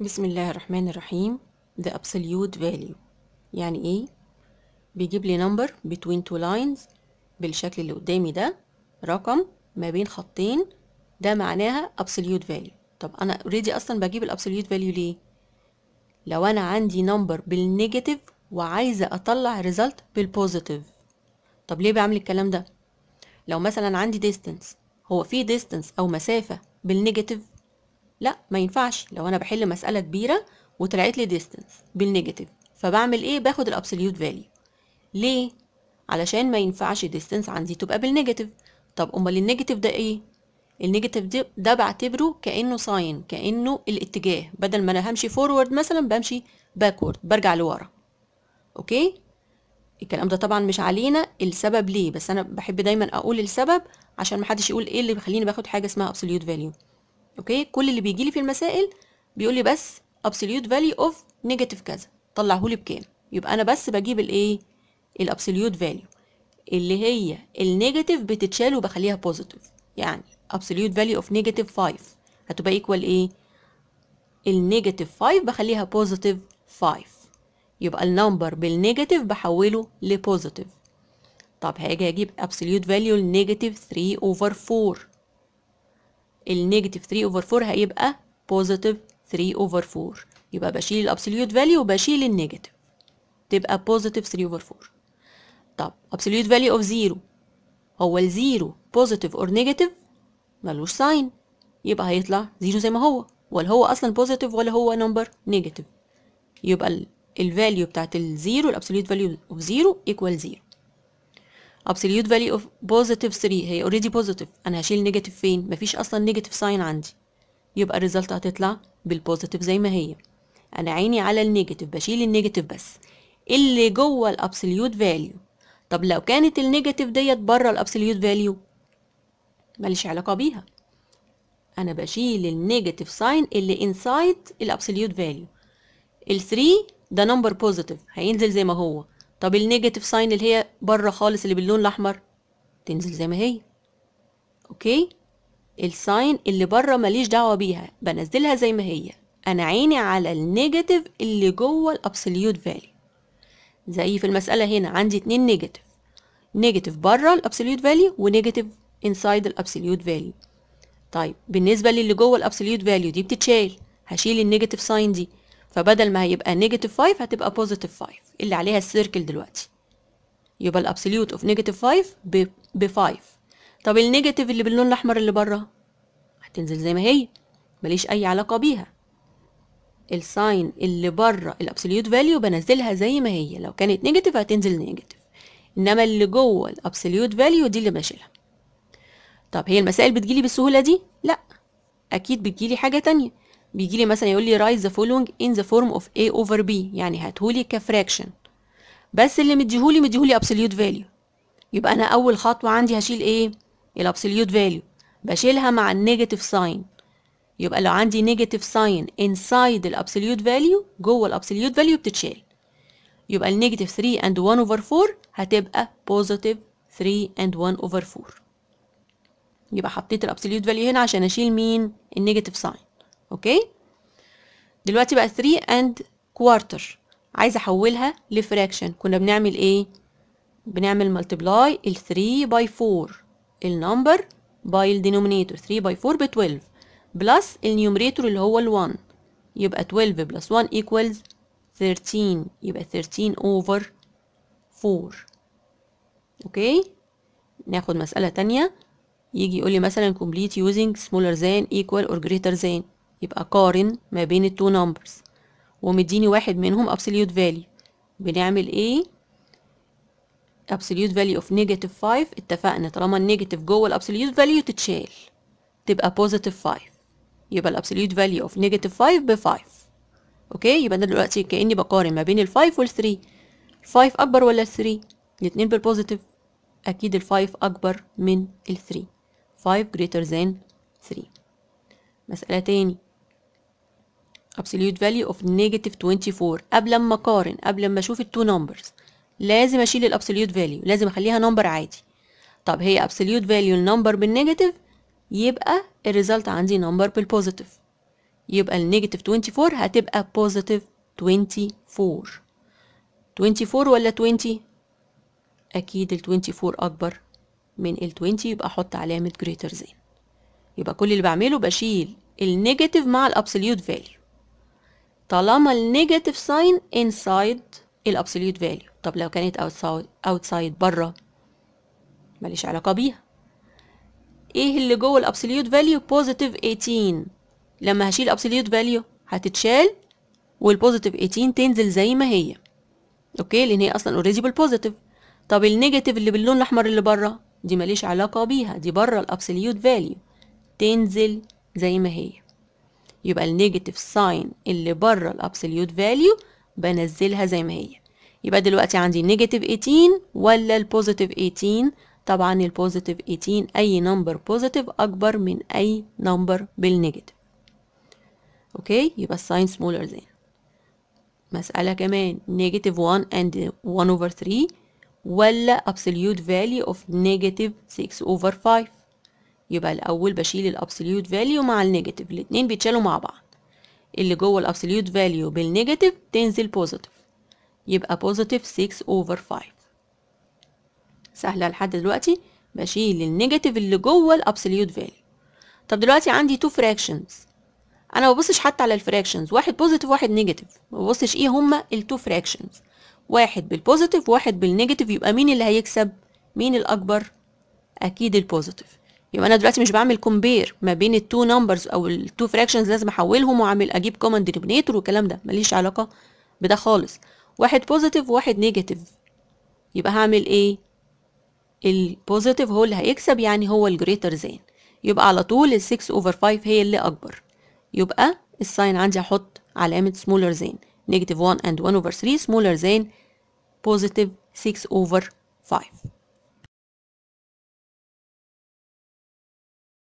بسم الله الرحمن الرحيم the absolute value يعني ايه بيجيب لي number between two lines بالشكل اللي قدامي ده رقم ما بين خطين ده معناها absolute value طب انا already اصلا بجيب absolute value ليه لو انا عندي number بالنيجاتيف وعايزه اطلع result بالبوزيتيف طب ليه بعمل الكلام ده لو مثلا عندي distance هو في distance او مسافه بالنيجاتيف لا ما ينفعش لو انا بحل مساله كبيره وطلعت لي ديستنس بالنيجاتيف فبعمل ايه باخد الابسوليوت فاليو ليه علشان ما ينفعش ديستنس عندي تبقى بالنيجاتيف طب امال النيجاتيف ده ايه النيجاتيف ده, ده بعتبره كانه ساين كانه الاتجاه بدل ما انا همشي فورورد مثلا بمشي باكورد برجع لورا اوكي الكلام ده طبعا مش علينا السبب ليه بس انا بحب دايما اقول السبب عشان محدش يقول ايه اللي بيخليني باخد حاجه اسمها ابسوليوت فاليو اوكي كل اللي بيجي لي في المسائل بيقول لي بس ابسوليوت فاليو اوف نيجاتيف كذا طلعه لي بكام يبقى انا بس بجيب الايه الابسوليوت فاليو اللي هي النيجاتيف بتتشال وبخليها بوزيتيف يعني ابسوليوت فاليو اوف نيجاتيف 5 هتبقى ايكوال ايه النيجاتيف 5 بخليها بوزيتيف 5 يبقى النمبر بالنيجاتيف بحوله لبوزيتيف طب هاجي اجيب ابسوليوت فاليو لنيجاتيف 3 اوفر 4 النيجاتيف 3 اوفر 4 هيبقى بوزيتيف 3 اوفر 4 يبقى بشيل الابسوليوت فاليو وبشيل النيجاتيف تبقى بوزيتيف 3 اوفر 4 طب ابسوليوت فاليو اوف 0 هو ال 0 بوزيتيف اور نيجاتيف ملوش ساين يبقى هيطلع 0 زي ما هو ولا هو اصلا بوزيتيف ولا هو نمبر نيجاتيف يبقى الفاليو بتاعت ال 0 الابسوليوت فاليو اوف 0 ايكوال 0 ابسوليوت فاليو اوف بوزيتيف 3 هي اوريدي بوزيتيف انا هشيل نيجاتيف فين مفيش اصلا نيجاتيف ساين عندي يبقى الريزلت هتطلع بالبوزيتيف زي ما هي انا عيني على النيجاتيف بشيل النيجاتيف بس اللي جوه الابسوليوت فاليو طب لو كانت النيجاتيف ديت بره الابسوليوت فاليو ماليش علاقه بيها انا بشيل النيجاتيف ساين اللي انسايد الابسوليوت فاليو ال3 ده نمبر بوزيتيف هينزل زي ما هو طب النيجاتيف ساين اللي هي بره خالص اللي باللون الاحمر تنزل زي ما هي اوكي الساين اللي بره ماليش دعوه بيها بنزلها زي ما هي انا عيني على النيجاتيف اللي جوه الابسوليوت فاليو زي في المساله هنا عندي اتنين نيجاتيف نيجاتيف بره الابسوليوت فاليو ونيجاتيف انسايد الابسوليوت فاليو طيب بالنسبه للي جوه الابسوليوت فاليو دي بتتشال هشيل النيجاتيف ساين دي فبدل ما هيبقى نيجاتيف 5 هتبقى بوزيتيف 5 اللي عليها السيركل دلوقتي يبقى الابسوليوت اوف نيجاتيف 5 ب 5 طب النيجاتيف اللي باللون الاحمر اللي بره هتنزل زي ما هي ماليش اي علاقه بيها الساين اللي بره الابسوليوت فاليو بنزلها زي ما هي لو كانت نيجاتيف هتنزل نيجاتيف انما اللي جوه الابسوليوت فاليو دي اللي بشيلها طب هي المسائل بتجيلي بالسهوله دي لا اكيد بتجيلي حاجه تانية بيجي لي مثلا يقول لي رايت ذا فولوينج ان ذا فورم اوف A اوفر B يعني هاتهولي كفراكشن بس اللي مديهولي مديهولي ابسوليوت فاليو يبقى انا اول خطوه عندي هشيل ايه الابسوليوت فاليو بشيلها مع النيجاتيف ساين يبقى لو عندي نيجاتيف ساين انسايد الابسوليوت فاليو جوه الابسوليوت فاليو بتتشال يبقى النيجاتيف 3 and 1 over 4 هتبقى بوزيتيف 3 and 1 over 4 يبقى حطيت الابسوليوت فاليو هنا عشان اشيل مين النيجاتيف ساين اوكي دلوقتي بقى 3 اند quarter عايزه احولها لفراكشن كنا بنعمل ايه بنعمل ملتبلاي ال 3 باي 4 النمبر باي الدينومينيتور 3 باي 4 ب 12 بلس النيومريتور اللي هو ال 1 يبقى 12 بلس 1 ايكوالز 13 يبقى 13 اوفر 4 اوكي ناخد مسألة تانية يجي يقول لي مثلا complete using smaller than equal or greater than يبقى قارن ما بين التو نمبرز ومديني واحد منهم absolute value بنعمل ايه absolute value of negative 5 اتفقنا طالما النيجاتيف جوه الابسوليوت فاليو تتشال تبقى بوزيتيف 5 يبقى الابسوليوت فاليو اوف نيجاتيف 5 ب 5 اوكي يبقى انا دلوقتي كاني بقارن ما بين ال5 وال3 ال5 اكبر ولا ال3 الاثنين بالبوزيتيف اكيد ال5 اكبر من ال3 5 greater than 3 مسألة تاني absolute value of negative 24 قبل ما اقارن قبل ما اشوف التو نمبرز لازم اشيل الابسوليوت فاليو لازم اخليها نمبر عادي طب هي ابسوليوت فاليو النمبر بالنيجاتيف يبقى الريزلت عندي نمبر بالبوزيتيف يبقى النيجاتيف 24 هتبقى بوزيتيف 24 24 ولا 20 اكيد ال 24 اكبر من ال 20 يبقى احط علامه جريتر زين يبقى كل اللي بعمله بشيل النيجاتيف مع الابسوليوت فاليو طالما النيجاتيف ساين انسايد الابسوليوت فاليو طب لو كانت اوتسايد بره ماليش علاقه بيها ايه اللي جوه الابسوليوت فاليو بوزيتيف 18 لما هشيل ابسوليوت فاليو هتتشال والبوزيتيف 18 تنزل زي ما هي اوكي لان هي اصلا اوريدي بالبوزيتيف طب النيجاتيف اللي باللون الاحمر اللي بره دي ماليش علاقه بيها دي بره الابسوليوت فاليو تنزل زي ما هي يبقى النيجاتيف ساين اللي بره الابسوليوت فاليو بنزلها زي ما هي يبقى دلوقتي عندي نيجاتيف 18 ولا البوزيتيف 18 طبعا البوزيتيف 18 اي نمبر بوزيتيف اكبر من اي نمبر بالنيجاتيف اوكي يبقى الساين سمولر ذان مسألة كمان نيجاتيف 1 اند 1 اوفر 3 ولا absolute value of negative 6 over 5 يبقى الاول بشيل الابسوليوت فاليو مع النيجاتيف الاتنين بيتشالوا مع بعض اللي جوه الابسوليوت فاليو بالنيجاتيف تنزل بوزيتيف يبقى بوزيتيف 6 اوفر 5 سهله لحد دلوقتي بشيل النيجاتيف اللي جوه الابسوليوت فاليو طب دلوقتي عندي تو فراكشنز انا ما ببصش حتى على الفراكشنز واحد بوزيتيف واحد نيجاتيف ما ببصش ايه هما التو فراكشنز واحد بالبوزيتيف واحد بالنيجاتيف يبقى مين اللي هيكسب مين الاكبر اكيد البوزيتيف يبقى انا دلوقتي مش بعمل كومبير ما بين التو نمبرز او التو فراكشنز لازم احولهم واعمل اجيب كومن دينومينيتور والكلام ده ماليش علاقه بده خالص واحد بوزيتيف وواحد نيجاتيف يبقى هعمل ايه البوزيتيف هو اللي هيكسب يعني هو الجريتر زين يبقى على طول ال 6 اوفر 5 هي اللي اكبر يبقى الساين عندي هحط علامه سمولر زين نيجاتيف 1 اند 1 اوفر 3 سمولر زين بوزيتيف 6 اوفر 5